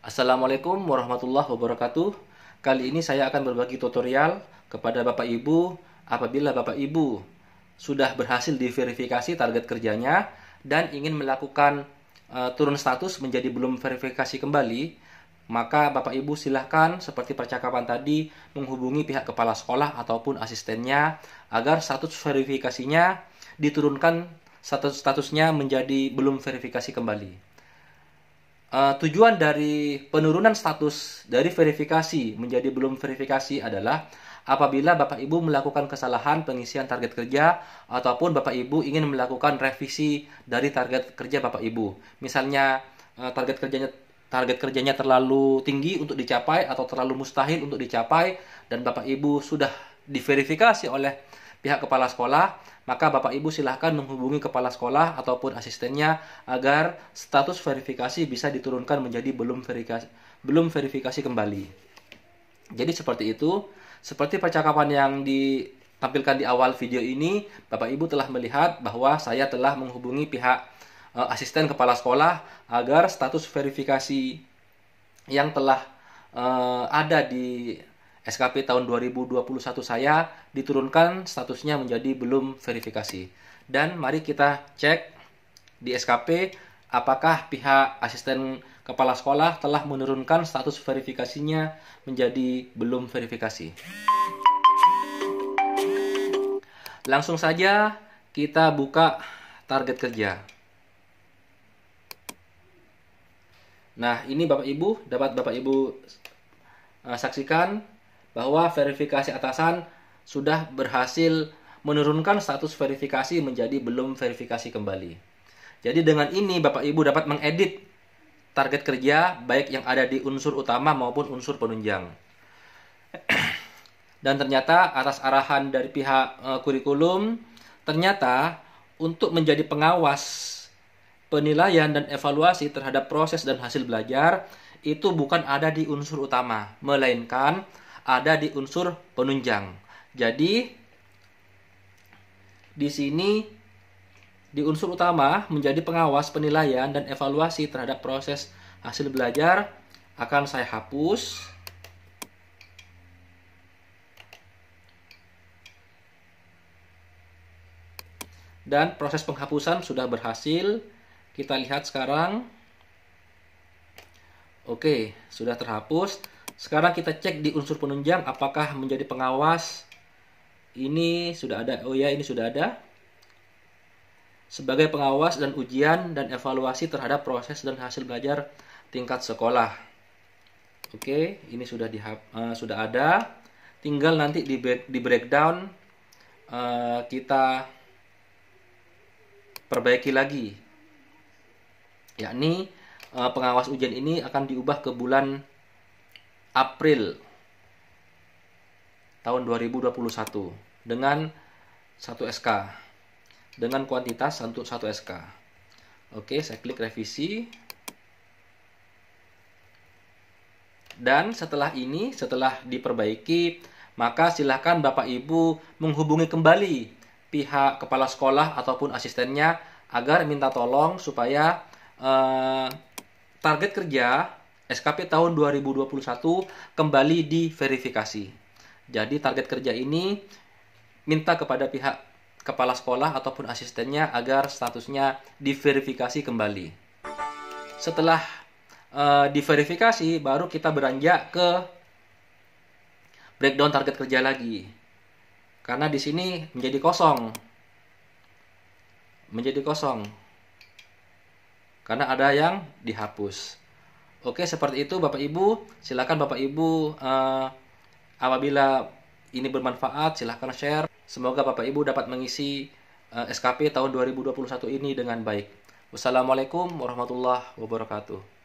Assalamualaikum warahmatullahi wabarakatuh. Kali ini saya akan berbagi tutorial kepada Bapak Ibu apabila Bapak Ibu sudah berhasil diverifikasi target kerjanya dan ingin melakukan uh, turun status menjadi belum verifikasi kembali, maka Bapak Ibu silahkan seperti percakapan tadi menghubungi pihak kepala sekolah ataupun asistennya agar status verifikasinya diturunkan status statusnya menjadi belum verifikasi kembali uh, tujuan dari penurunan status dari verifikasi menjadi belum verifikasi adalah apabila Bapak Ibu melakukan kesalahan pengisian target kerja ataupun Bapak Ibu ingin melakukan revisi dari target kerja Bapak Ibu. Misalnya uh, target kerjanya target kerjanya terlalu tinggi untuk dicapai atau terlalu mustahil untuk dicapai dan Bapak Ibu sudah diverifikasi oleh pihak kepala sekolah, maka Bapak Ibu silahkan menghubungi kepala sekolah ataupun asistennya agar status verifikasi bisa diturunkan menjadi belum verifikasi, belum verifikasi kembali. Jadi seperti itu, seperti percakapan yang ditampilkan di awal video ini, Bapak Ibu telah melihat bahwa saya telah menghubungi pihak e, asisten kepala sekolah agar status verifikasi yang telah e, ada di SKP tahun 2021 saya diturunkan statusnya menjadi belum verifikasi. Dan mari kita cek di SKP apakah pihak asisten kepala sekolah telah menurunkan status verifikasinya menjadi belum verifikasi. Langsung saja kita buka target kerja. Nah, ini Bapak Ibu dapat Bapak Ibu eh, saksikan bahwa verifikasi atasan sudah berhasil menurunkan status verifikasi menjadi belum verifikasi kembali. Jadi dengan ini Bapak Ibu dapat mengedit target kerja baik yang ada di unsur utama maupun unsur penunjang. Dan ternyata atas arahan dari pihak e, kurikulum ternyata untuk menjadi pengawas penilaian dan evaluasi terhadap proses dan hasil belajar itu bukan ada di unsur utama, melainkan ada di unsur penunjang. Jadi di sini di unsur utama menjadi pengawas penilaian dan evaluasi terhadap proses hasil belajar akan saya hapus. Dan proses penghapusan sudah berhasil. Kita lihat sekarang. Oke, sudah terhapus. Sekarang kita cek di unsur penunjang apakah menjadi pengawas ini sudah ada. Oh ya, ini sudah ada. Sebagai pengawas dan ujian dan evaluasi terhadap proses dan hasil belajar tingkat sekolah. Oke, ini sudah di uh, sudah ada. Tinggal nanti di di breakdown uh, kita perbaiki lagi. Yakni uh, pengawas ujian ini akan diubah ke bulan April tahun 2021 dengan 1 SK dengan kuantitas untuk 1 SK. Oke, saya klik revisi. Dan setelah ini, setelah diperbaiki, maka silahkan Bapak Ibu menghubungi kembali pihak kepala sekolah ataupun asistennya agar minta tolong supaya eh, target kerja SKP tahun 2021 kembali diverifikasi. Jadi target kerja ini minta kepada pihak kepala sekolah ataupun asistennya agar statusnya diverifikasi kembali. Setelah uh, diverifikasi, baru kita beranjak ke breakdown target kerja lagi. Karena di sini menjadi kosong. Menjadi kosong. Karena ada yang dihapus. Oke, seperti itu Bapak Ibu. Silakan Bapak Ibu uh, apabila ini bermanfaat silahkan share. Semoga Bapak Ibu dapat mengisi uh, eh, SKP tahun 2021 ini dengan baik. Wassalamualaikum warahmatullahi wabarakatuh.